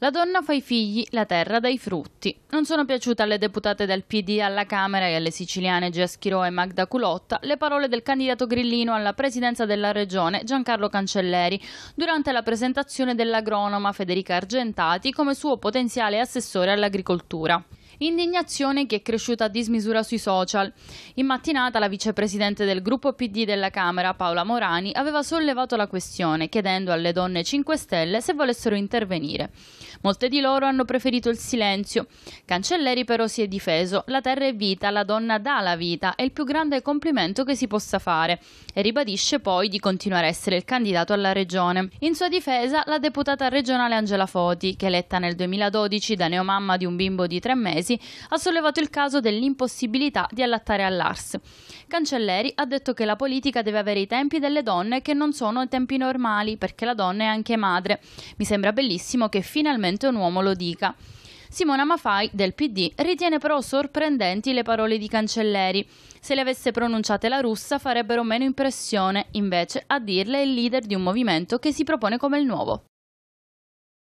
La donna fa i figli, la terra dai frutti. Non sono piaciute alle deputate del PD alla Camera e alle siciliane Giaschiro e Magda Culotta le parole del candidato grillino alla presidenza della regione Giancarlo Cancelleri durante la presentazione dell'agronoma Federica Argentati come suo potenziale assessore all'agricoltura. Indignazione che è cresciuta a dismisura sui social. In mattinata la vicepresidente del gruppo PD della Camera, Paola Morani, aveva sollevato la questione chiedendo alle donne 5 Stelle se volessero intervenire. Molte di loro hanno preferito il silenzio. Cancelleri però si è difeso. La terra è vita, la donna dà la vita, è il più grande complimento che si possa fare e ribadisce poi di continuare a essere il candidato alla regione. In sua difesa la deputata regionale Angela Foti, che eletta nel 2012 da neomamma di un bimbo di tre mesi, mesi, ha sollevato il caso dell'impossibilità di allattare all'ARS. Cancelleri ha detto che la politica deve avere i tempi delle donne che non sono tempi normali perché la donna è anche madre. Mi sembra bellissimo che finalmente un uomo lo dica. Simona Mafai del PD ritiene però sorprendenti le parole di Cancelleri. Se le avesse pronunciate la russa farebbero meno impressione, invece a dirle è il leader di un movimento che si propone come il nuovo.